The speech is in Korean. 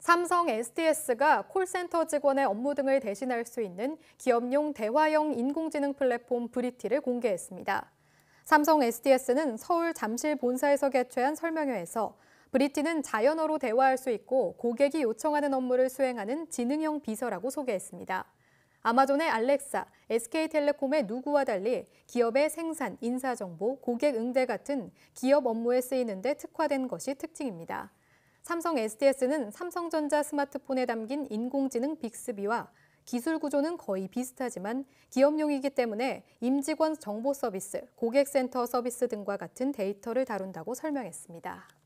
삼성 SDS가 콜센터 직원의 업무 등을 대신할 수 있는 기업용 대화형 인공지능 플랫폼 브리티를 공개했습니다. 삼성 SDS는 서울 잠실 본사에서 개최한 설명회에서 브리티는 자연어로 대화할 수 있고 고객이 요청하는 업무를 수행하는 지능형 비서라고 소개했습니다. 아마존의 알렉사, SK텔레콤의 누구와 달리 기업의 생산, 인사정보, 고객 응대 같은 기업 업무에 쓰이는 데 특화된 것이 특징입니다. 삼성 SDS는 삼성전자 스마트폰에 담긴 인공지능 빅스비와 기술 구조는 거의 비슷하지만 기업용이기 때문에 임직원 정보 서비스, 고객센터 서비스 등과 같은 데이터를 다룬다고 설명했습니다.